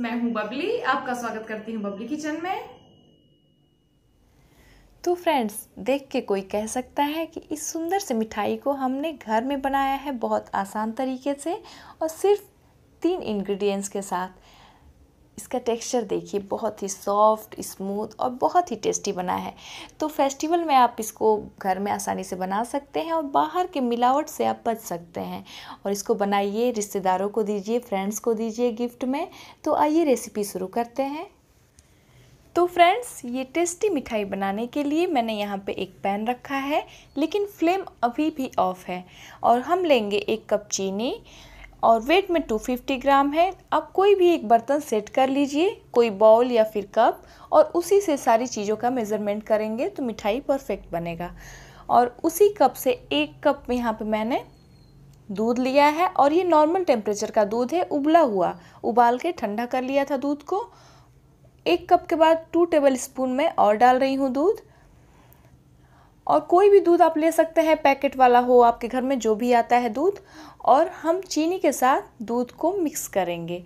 मैं हूं बबली आपका स्वागत करती हूं बबली किचन में तो फ्रेंड्स देख के कोई कह सकता है कि इस सुंदर से मिठाई को हमने घर में बनाया है बहुत आसान तरीके से और सिर्फ तीन इंग्रेडिएंट्स के साथ इसका टेक्सचर देखिए बहुत ही सॉफ्ट स्मूथ और बहुत ही टेस्टी बना है तो फेस्टिवल में आप इसको घर में आसानी से बना सकते हैं और बाहर के मिलावट से आप बच सकते हैं और इसको बनाइए रिश्तेदारों को दीजिए फ्रेंड्स को दीजिए गिफ्ट में तो आइए रेसिपी शुरू करते हैं तो फ्रेंड्स ये टेस्टी मिठाई बनाने के लिए मैंने यहाँ पे एक पैन रखा है लेकिन फ्लेम अभी भी ऑफ़ है और हम लेंगे एक कप चीनी और वेट में 250 ग्राम है आप कोई भी एक बर्तन सेट कर लीजिए कोई बाउल या फिर कप और उसी से सारी चीज़ों का मेज़रमेंट करेंगे तो मिठाई परफेक्ट बनेगा और उसी कप से एक कप में यहाँ पे मैंने दूध लिया है और ये नॉर्मल टेम्परेचर का दूध है उबला हुआ उबाल के ठंडा कर लिया था दूध को एक कप के बाद टू टेबल स्पून में और डाल रही हूँ दूध और कोई भी दूध आप ले सकते हैं पैकेट वाला हो आपके घर में जो भी आता है दूध और हम चीनी के साथ दूध को मिक्स करेंगे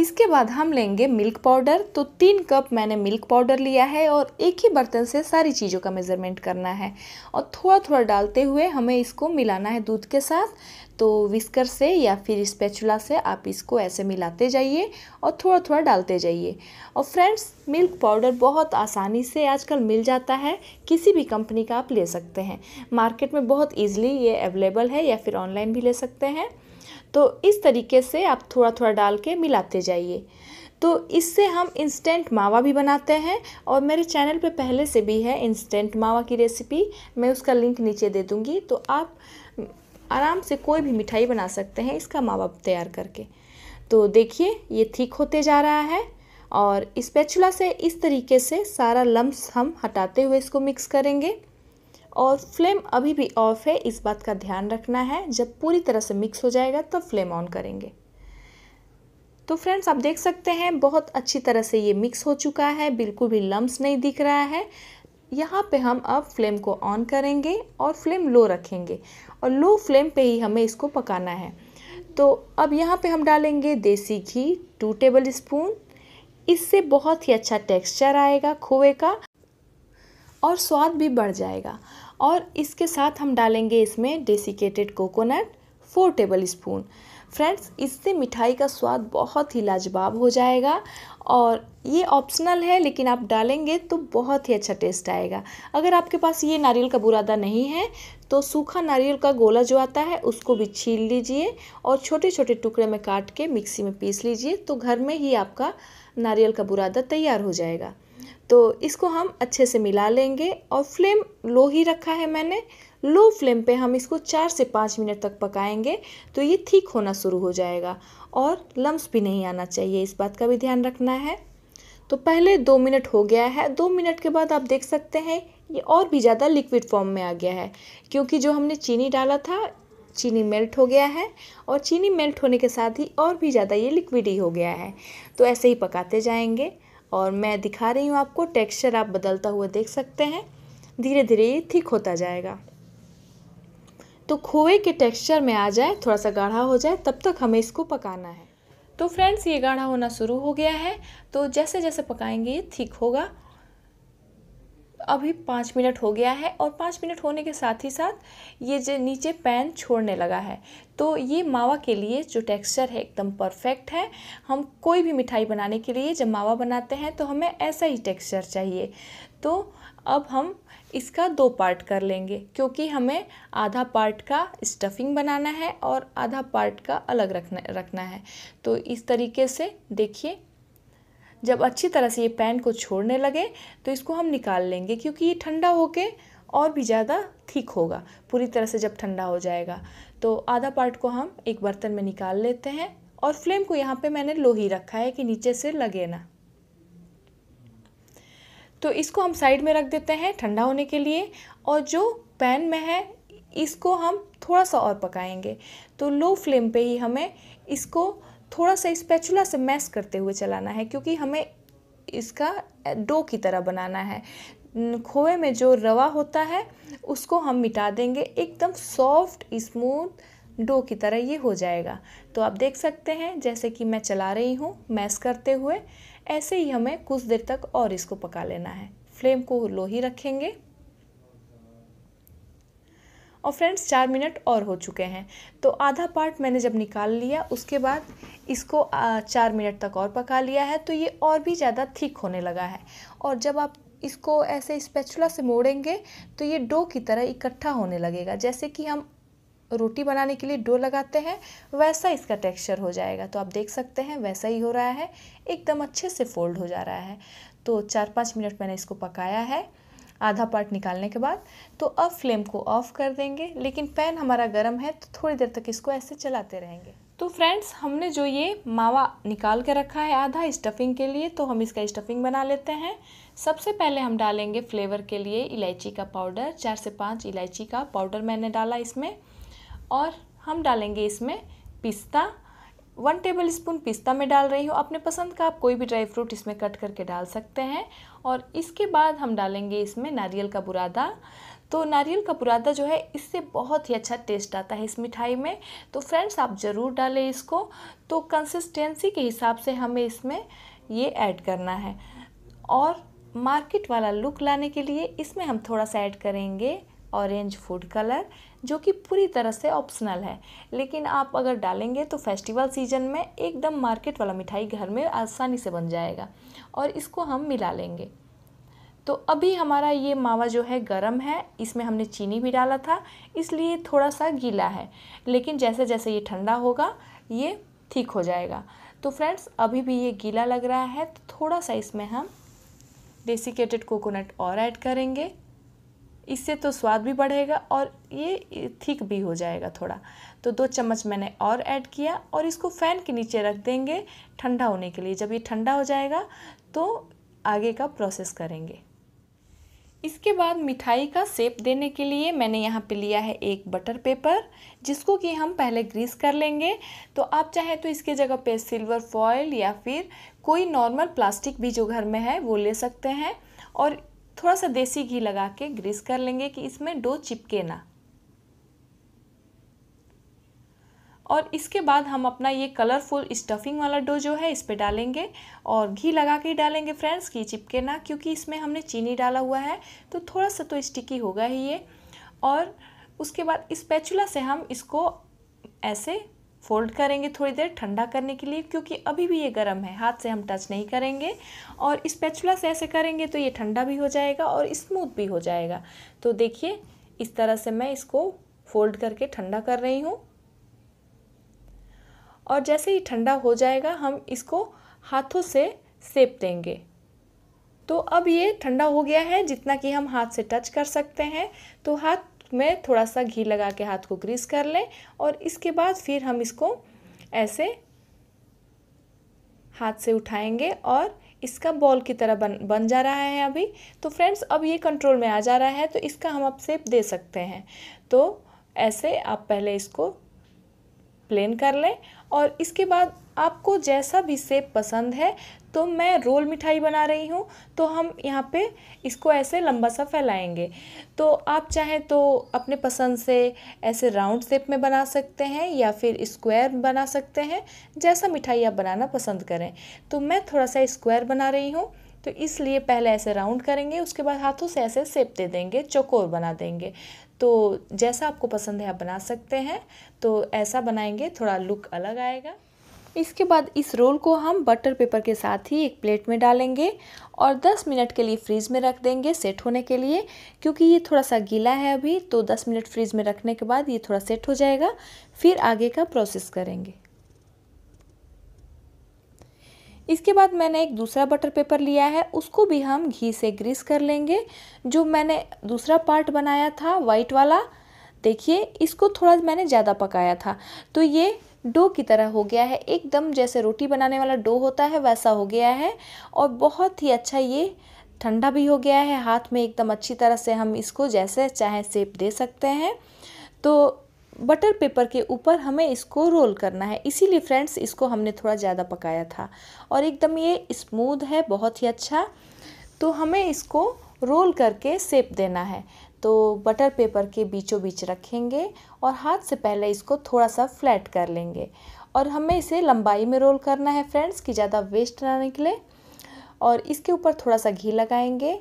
इसके बाद हम लेंगे मिल्क पाउडर तो तीन कप मैंने मिल्क पाउडर लिया है और एक ही बर्तन से सारी चीज़ों का मेज़रमेंट करना है और थोड़ा थोड़ा डालते हुए हमें इसको मिलाना है दूध के साथ तो विस्कर से या फिर स्पेचुला से आप इसको ऐसे मिलाते जाइए और थोड़ा थोड़ा डालते जाइए और फ्रेंड्स मिल्क पाउडर बहुत आसानी से आजकल मिल जाता है किसी भी कंपनी का आप ले सकते हैं मार्केट में बहुत ईजिली ये अवेलेबल है या फिर ऑनलाइन भी ले सकते हैं तो इस तरीके से आप थोड़ा थोड़ा डाल के मिलाते जाइए तो इससे हम इंस्टेंट मावा भी बनाते हैं और मेरे चैनल पे पहले से भी है इंस्टेंट मावा की रेसिपी मैं उसका लिंक नीचे दे दूँगी तो आप आराम से कोई भी मिठाई बना सकते हैं इसका मावा तैयार करके तो देखिए ये ठीक होते जा रहा है और इस्पेचुला से इस तरीके से सारा लम्ब हम हटाते हुए इसको मिक्स करेंगे और फ्लेम अभी भी ऑफ है इस बात का ध्यान रखना है जब पूरी तरह से मिक्स हो जाएगा तब तो फ्लेम ऑन करेंगे तो फ्रेंड्स आप देख सकते हैं बहुत अच्छी तरह से ये मिक्स हो चुका है बिल्कुल भी लम्ब्स नहीं दिख रहा है यहाँ पे हम अब फ्लेम को ऑन करेंगे और फ्लेम लो रखेंगे और लो फ्लेम पे ही हमें इसको पकाना है तो अब यहाँ पे हम डालेंगे देसी घी टू टेबल स्पून इससे बहुत ही अच्छा टेक्सचर आएगा खोए का और स्वाद भी बढ़ जाएगा और इसके साथ हम डालेंगे इसमें desiccated coconut four tablespoon friends इससे मिठाई का स्वाद बहुत ही लाजवाब हो जाएगा और ये ऑप्शनल है लेकिन आप डालेंगे तो बहुत ही अच्छा टेस्ट आएगा अगर आपके पास ये नारियल का बुरादा नहीं है तो सूखा नारियल का गोला जो आता है उसको भी छील लीजिए और छोटे छोटे टुकड़े में काट के मिक्सी में पीस लीजिए तो घर में ही आपका नारियल का बुरादा तैयार हो जाएगा तो इसको हम अच्छे से मिला लेंगे और फ्लेम लो ही रखा है मैंने लो फ्लेम पे हम इसको चार से पाँच मिनट तक पकाएंगे तो ये ठीक होना शुरू हो जाएगा और लम्स भी नहीं आना चाहिए इस बात का भी ध्यान रखना है तो पहले दो मिनट हो गया है दो मिनट के बाद आप देख सकते हैं ये और भी ज़्यादा लिक्विड फॉर्म में आ गया है क्योंकि जो हमने चीनी डाला था चीनी मेल्ट हो गया है और चीनी मेल्ट होने के साथ ही और भी ज़्यादा ये लिक्विड ही हो गया है तो ऐसे ही पकाते जाएंगे और मैं दिखा रही हूँ आपको टेक्सचर आप बदलता हुआ देख सकते हैं धीरे धीरे ये थिक होता जाएगा तो खोए के टेक्सचर में आ जाए थोड़ा सा गाढ़ा हो जाए तब तक हमें इसको पकाना है तो फ्रेंड्स ये गाढ़ा होना शुरू हो गया है तो जैसे जैसे पकाएंगे ये थिक होगा अभी पाँच मिनट हो गया है और पाँच मिनट होने के साथ ही साथ ये जो नीचे पैन छोड़ने लगा है तो ये मावा के लिए जो टेक्सचर है एकदम परफेक्ट है हम कोई भी मिठाई बनाने के लिए जब मावा बनाते हैं तो हमें ऐसा ही टेक्सचर चाहिए तो अब हम इसका दो पार्ट कर लेंगे क्योंकि हमें आधा पार्ट का स्टफिंग बनाना है और आधा पार्ट का अलग रखना रखना है तो इस तरीके से देखिए जब अच्छी तरह से ये पैन को छोड़ने लगे तो इसको हम निकाल लेंगे क्योंकि ये ठंडा होके और भी ज़्यादा ठीक होगा पूरी तरह से जब ठंडा हो जाएगा तो आधा पार्ट को हम एक बर्तन में निकाल लेते हैं और फ्लेम को यहाँ पे मैंने लो ही रखा है कि नीचे से लगे ना तो इसको हम साइड में रख देते हैं ठंडा होने के लिए और जो पैन में है इसको हम थोड़ा सा और पकाएंगे तो लो फ्लेम पे ही हमें इसको थोड़ा सा स्पैचुला से मैस करते हुए चलाना है क्योंकि हमें इसका डो की तरह बनाना है खोए में जो रवा होता है उसको हम मिटा देंगे एकदम सॉफ्ट स्मूथ डो की तरह ये हो जाएगा तो आप देख सकते हैं जैसे कि मैं चला रही हूँ मैस करते हुए ऐसे ही हमें कुछ देर तक और इसको पका लेना है फ्लेम को लो ही रखेंगे और फ्रेंड्स चार मिनट और हो चुके हैं तो आधा पार्ट मैंने जब निकाल लिया उसके बाद इसको चार मिनट तक और पका लिया है तो ये और भी ज़्यादा थिक होने लगा है और जब आप इसको ऐसे स्पेचुला से मोड़ेंगे तो ये डो की तरह इकट्ठा होने लगेगा जैसे कि हम रोटी बनाने के लिए डो लगाते हैं वैसा इसका टेक्सचर हो जाएगा तो आप देख सकते हैं वैसा ही हो रहा है एकदम अच्छे से फोल्ड हो जा रहा है तो चार पाँच मिनट मैंने इसको पकाया है आधा पार्ट निकालने के बाद तो अब फ्लेम को ऑफ़ कर देंगे लेकिन पैन हमारा गर्म है तो थोड़ी देर तक इसको ऐसे चलाते रहेंगे तो फ्रेंड्स हमने जो ये मावा निकाल के रखा है आधा स्टफिंग के लिए तो हम इसका स्टफिंग बना लेते हैं सबसे पहले हम डालेंगे फ्लेवर के लिए इलायची का पाउडर चार से पाँच इलायची का पाउडर मैंने डाला इसमें और हम डालेंगे इसमें पिस्ता वन टेबल स्पून पिस्ता में डाल रही हूँ अपने पसंद का आप कोई भी ड्राई फ्रूट इसमें कट करके डाल सकते हैं और इसके बाद हम डालेंगे इसमें नारियल का बुरादा तो नारियल का बुरादा जो है इससे बहुत ही अच्छा टेस्ट आता है इस मिठाई में तो फ्रेंड्स आप ज़रूर डालें इसको तो कंसिस्टेंसी के हिसाब से हमें इसमें ये ऐड करना है और मार्केट वाला लुक लाने के लिए इसमें हम थोड़ा सा ऐड करेंगे ऑरेंज फूड कलर जो कि पूरी तरह से ऑप्शनल है लेकिन आप अगर डालेंगे तो फेस्टिवल सीजन में एकदम मार्केट वाला मिठाई घर में आसानी से बन जाएगा और इसको हम मिला लेंगे तो अभी हमारा ये मावा जो है गरम है इसमें हमने चीनी भी डाला था इसलिए थोड़ा सा गीला है लेकिन जैसे जैसे ये ठंडा होगा ये ठीक हो जाएगा तो फ्रेंड्स अभी भी ये गीला लग रहा है तो थोड़ा सा इसमें हम डेसिकेटेड कोकोनट और ऐड करेंगे इससे तो स्वाद भी बढ़ेगा और ये थिक भी हो जाएगा थोड़ा तो दो चम्मच मैंने और ऐड किया और इसको फ़ैन के नीचे रख देंगे ठंडा होने के लिए जब ये ठंडा हो जाएगा तो आगे का प्रोसेस करेंगे इसके बाद मिठाई का सेप देने के लिए मैंने यहाँ पे लिया है एक बटर पेपर जिसको कि हम पहले ग्रीस कर लेंगे तो आप चाहे तो इसके जगह पे सिल्वर फॉयल या फिर कोई नॉर्मल प्लास्टिक भी जो घर में है वो ले सकते हैं और थोड़ा सा देसी घी लगा के ग्रीस कर लेंगे कि इसमें डो चिपके ना और इसके बाद हम अपना ये कलरफुल स्टफिंग वाला डो जो है इस पर डालेंगे और घी लगा के ही डालेंगे फ्रेंड्स कि चिपके ना क्योंकि इसमें हमने चीनी डाला हुआ है तो थोड़ा सा तो स्टिकी होगा ही ये और उसके बाद इस पैचुला से हम इसको ऐसे फोल्ड करेंगे थोड़ी देर ठंडा करने के लिए क्योंकि अभी भी ये गर्म है हाथ से हम टच नहीं करेंगे और पैचुला से ऐसे करेंगे तो ये ठंडा भी हो जाएगा और स्मूथ भी हो जाएगा तो देखिए इस तरह से मैं इसको फोल्ड करके ठंडा कर रही हूँ और जैसे ही ठंडा हो जाएगा हम इसको हाथों से सेप देंगे तो अब ये ठंडा हो गया है जितना कि हम हाथ से टच कर सकते हैं तो हाथ में थोड़ा सा घी लगा के हाथ को ग्रीस कर लें और इसके बाद फिर हम इसको ऐसे हाथ से उठाएंगे और इसका बॉल की तरह बन बन जा रहा है अभी तो फ्रेंड्स अब ये कंट्रोल में आ जा रहा है तो इसका हम आप सेप दे सकते हैं तो ऐसे आप पहले इसको प्लेन कर लें और इसके बाद आपको जैसा भी सेप पसंद है तो मैं रोल मिठाई बना रही हूँ तो हम यहाँ पे इसको ऐसे लंबा सा फैलाएंगे तो आप चाहें तो अपने पसंद से ऐसे राउंड शेप में बना सकते हैं या फिर स्क्वायर बना सकते हैं जैसा मिठाई आप बनाना पसंद करें तो मैं थोड़ा सा स्क्वायर बना रही हूँ तो इसलिए पहले ऐसे राउंड करेंगे उसके बाद हाथों से ऐसे सेप दे देंगे चौकोर बना देंगे तो जैसा आपको पसंद है आप बना सकते हैं तो ऐसा बनाएंगे थोड़ा लुक अलग आएगा इसके बाद इस रोल को हम बटर पेपर के साथ ही एक प्लेट में डालेंगे और 10 मिनट के लिए फ्रीज में रख देंगे सेट होने के लिए क्योंकि ये थोड़ा सा गीला है अभी तो 10 मिनट फ्रीज में रखने के बाद ये थोड़ा सेट हो जाएगा फिर आगे का प्रोसेस करेंगे इसके बाद मैंने एक दूसरा बटर पेपर लिया है उसको भी हम घी से ग्रीस कर लेंगे जो मैंने दूसरा पार्ट बनाया था वाइट वाला देखिए इसको थोड़ा मैंने ज़्यादा पकाया था तो ये डो की तरह हो गया है एकदम जैसे रोटी बनाने वाला डो होता है वैसा हो गया है और बहुत ही अच्छा ये ठंडा भी हो गया है हाथ में एकदम अच्छी तरह से हम इसको जैसे चाहे सेप दे सकते हैं तो बटर पेपर के ऊपर हमें इसको रोल करना है इसीलिए फ्रेंड्स इसको हमने थोड़ा ज़्यादा पकाया था और एकदम ये स्मूद है बहुत ही अच्छा तो हमें इसको रोल करके सेप देना है तो बटर पेपर के बीचों बीच रखेंगे और हाथ से पहले इसको थोड़ा सा फ्लैट कर लेंगे और हमें इसे लंबाई में रोल करना है फ्रेंड्स कि ज़्यादा वेस्ट ना निकले और इसके ऊपर थोड़ा सा घी लगाएंगे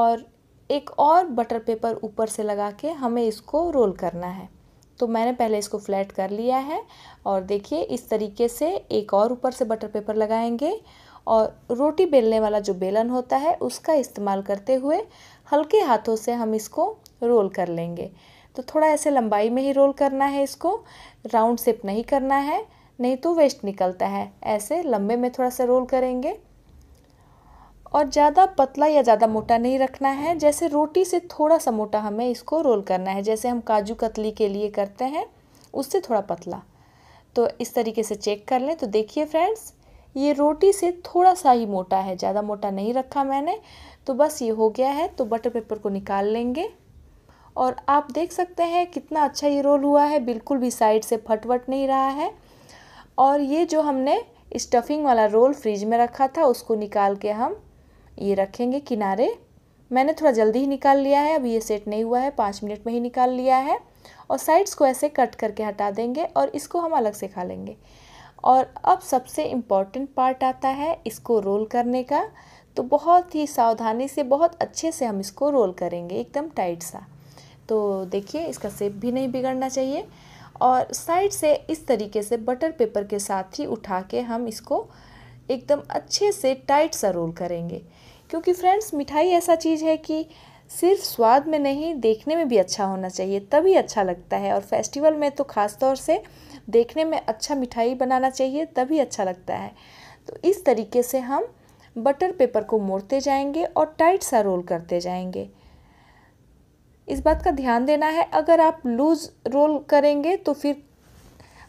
और एक और बटर पेपर ऊपर से लगा के हमें इसको रोल करना है तो मैंने पहले इसको फ्लैट कर लिया है और देखिए इस तरीके से एक और ऊपर से बटर पेपर लगाएंगे और रोटी बेलने वाला जो बेलन होता है उसका इस्तेमाल करते हुए हल्के हाथों से हम इसको रोल कर लेंगे तो थोड़ा ऐसे लंबाई में ही रोल करना है इसको राउंड शेप नहीं करना है नहीं तो वेस्ट निकलता है ऐसे लंबे में थोड़ा सा रोल करेंगे और ज़्यादा पतला या ज़्यादा मोटा नहीं रखना है जैसे रोटी से थोड़ा सा मोटा हमें इसको रोल करना है जैसे हम काजू कतली के लिए करते हैं उससे थोड़ा पतला तो इस तरीके से चेक कर लें तो देखिए फ्रेंड्स ये रोटी से थोड़ा सा ही मोटा है ज़्यादा मोटा नहीं रखा मैंने तो बस ये हो गया है तो बटर पेपर को निकाल लेंगे और आप देख सकते हैं कितना अच्छा ये रोल हुआ है बिल्कुल भी साइड से फटवट नहीं रहा है और ये जो हमने स्टफिंग वाला रोल फ्रिज में रखा था उसको निकाल के हम ये रखेंगे किनारे मैंने थोड़ा जल्दी ही निकाल लिया है अभी ये सेट नहीं हुआ है पाँच मिनट में ही निकाल लिया है और साइड्स को ऐसे कट करके हटा देंगे और इसको हम अलग से खा लेंगे और अब सबसे इम्पॉर्टेंट पार्ट आता है इसको रोल करने का तो बहुत ही सावधानी से बहुत अच्छे से हम इसको रोल करेंगे एकदम टाइट सा तो देखिए इसका सेप भी नहीं बिगड़ना चाहिए और साइड से इस तरीके से बटर पेपर के साथ ही उठा के हम इसको एकदम अच्छे से टाइट सा रोल करेंगे क्योंकि फ्रेंड्स मिठाई ऐसा चीज़ है कि सिर्फ स्वाद में नहीं देखने में भी अच्छा होना चाहिए तभी अच्छा लगता है और फेस्टिवल में तो ख़ास तौर से देखने में अच्छा मिठाई बनाना चाहिए तभी अच्छा लगता है तो इस तरीके से हम बटर पेपर को मोड़ते जाएंगे और टाइट सा रोल करते जाएंगे इस बात का ध्यान देना है अगर आप लूज़ रोल करेंगे तो फिर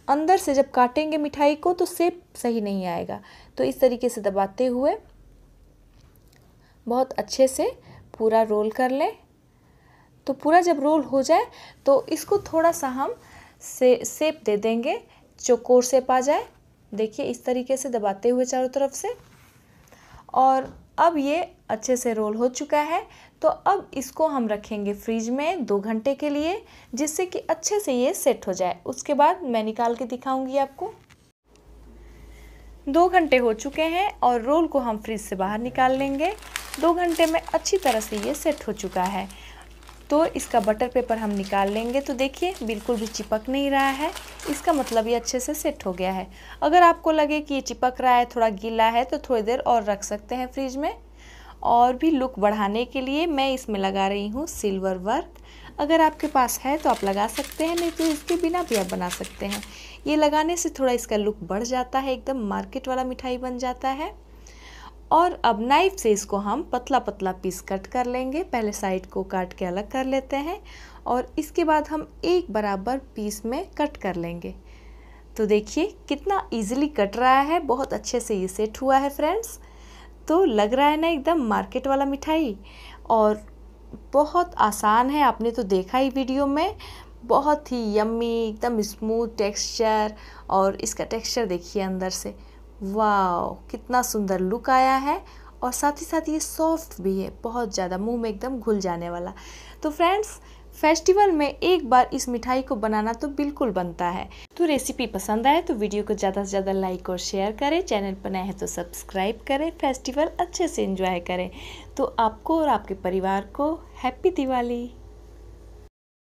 अंदर से जब काटेंगे मिठाई को तो सेप सही नहीं आएगा तो इस तरीके से दबाते हुए बहुत अच्छे से पूरा रोल कर लें तो पूरा जब रोल हो जाए तो इसको थोड़ा सा हम से सेप दे देंगे चौकोर सेप आ जाए देखिए इस तरीके से दबाते हुए चारों तरफ से और अब ये अच्छे से रोल हो चुका है तो अब इसको हम रखेंगे फ्रिज में दो घंटे के लिए जिससे कि अच्छे से ये सेट हो जाए उसके बाद मैं निकाल के दिखाऊंगी आपको दो घंटे हो चुके हैं और रोल को हम फ्रिज से बाहर निकाल लेंगे दो घंटे में अच्छी तरह से ये सेट हो चुका है तो इसका बटर पेपर हम निकाल लेंगे तो देखिए बिल्कुल भी चिपक नहीं रहा है इसका मतलब ये अच्छे से सेट हो गया है अगर आपको लगे कि ये चिपक रहा है थोड़ा गीला है तो थोड़ी देर और रख सकते हैं फ्रिज में और भी लुक बढ़ाने के लिए मैं इसमें लगा रही हूँ सिल्वर वर्क अगर आपके पास है तो आप लगा सकते हैं नहीं तो इसके बिना भी आप बना सकते हैं ये लगाने से थोड़ा इसका लुक बढ़ जाता है एकदम मार्केट वाला मिठाई बन जाता है और अब नाइफ से इसको हम पतला पतला पीस कट कर लेंगे पहले साइड को काट के अलग कर लेते हैं और इसके बाद हम एक बराबर पीस में कट कर लेंगे तो देखिए कितना इजीली कट रहा है बहुत अच्छे से ये सेट हुआ है फ्रेंड्स तो लग रहा है ना एकदम मार्केट वाला मिठाई और बहुत आसान है आपने तो देखा ही वीडियो में बहुत ही यम्मी एकदम स्मूथ टेक्सचर और इसका टेक्सचर देखिए अंदर से वाओ कितना सुंदर लुक आया है और साथ ही साथ ये सॉफ्ट भी है बहुत ज़्यादा मुंह में एकदम घुल जाने वाला तो फ्रेंड्स फेस्टिवल में एक बार इस मिठाई को बनाना तो बिल्कुल बनता है तो रेसिपी पसंद आए तो वीडियो को ज़्यादा से ज़्यादा लाइक और शेयर करें चैनल पर नए हैं तो सब्सक्राइब करें फेस्टिवल अच्छे से इंजॉय करें तो आपको और आपके परिवार को हैप्पी दिवाली